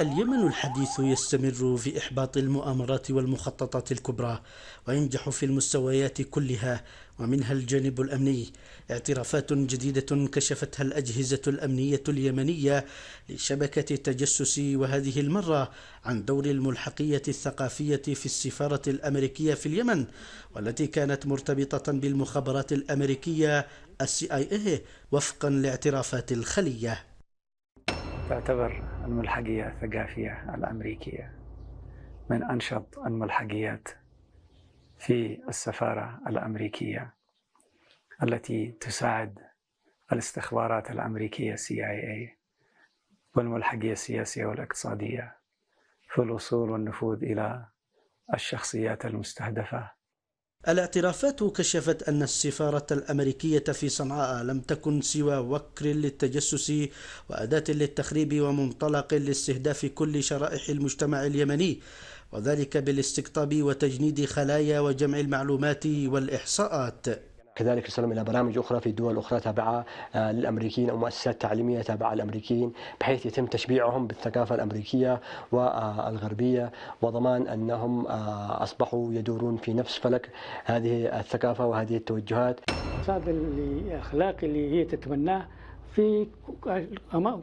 اليمن الحديث يستمر في إحباط المؤامرات والمخططات الكبرى وينجح في المستويات كلها ومنها الجانب الأمني اعترافات جديدة كشفتها الأجهزة الأمنية اليمنية لشبكة التجسس وهذه المرة عن دور الملحقية الثقافية في السفارة الأمريكية في اليمن والتي كانت مرتبطة بالمخابرات الأمريكية السي اي إيه، وفقا لاعترافات الخليه تعتبر الملحقية الثقافية الأمريكية من أنشط الملحقيات في السفارة الأمريكية التي تساعد الاستخبارات الأمريكية CIA والملحقية السياسية والاقتصادية في الوصول والنفوذ إلى الشخصيات المستهدفة الاعترافات كشفت أن السفارة الأمريكية في صنعاء لم تكن سوى وكر للتجسس وأداة للتخريب ومنطلق لاستهداف كل شرائح المجتمع اليمني وذلك بالاستقطاب وتجنيد خلايا وجمع المعلومات والإحصاءات كذلك السلام إلى برامج أخرى في دول أخرى تابعة آه، للأمريكيين أو مؤسسات تعليمية تابعة للأمريكيين بحيث يتم تشبيعهم بالثقافة الأمريكية والغربية وضمان أنهم آه، أصبحوا يدورون في نفس فلك هذه الثقافة وهذه التوجهات هذا الاخلاق اللي هي تتمناه في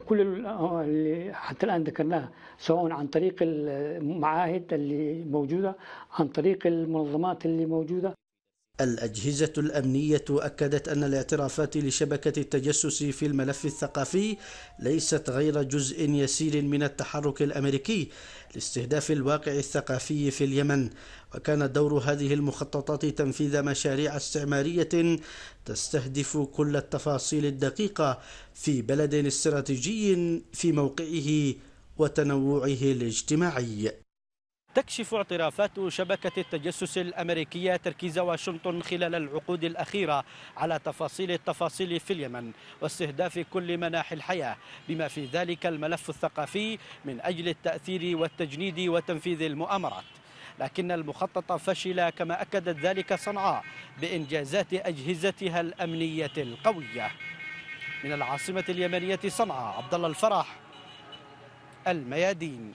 كل اللي حتى الان ذكرناه سواء عن طريق المعاهد اللي موجوده عن طريق المنظمات اللي موجوده الأجهزة الأمنية أكدت أن الاعترافات لشبكة التجسس في الملف الثقافي ليست غير جزء يسير من التحرك الأمريكي لاستهداف الواقع الثقافي في اليمن وكان دور هذه المخططات تنفيذ مشاريع استعمارية تستهدف كل التفاصيل الدقيقة في بلد استراتيجي في موقعه وتنوعه الاجتماعي تكشف اعترافات شبكة التجسس الأمريكية تركيز واشنطن خلال العقود الأخيرة على تفاصيل التفاصيل في اليمن واستهداف كل مناحي الحياة بما في ذلك الملف الثقافي من أجل التأثير والتجنيد وتنفيذ المؤامرات لكن المخطط فشل كما أكدت ذلك صنعاء بإنجازات أجهزتها الأمنية القوية من العاصمة اليمنية صنعاء عبد الله الفرح الميادين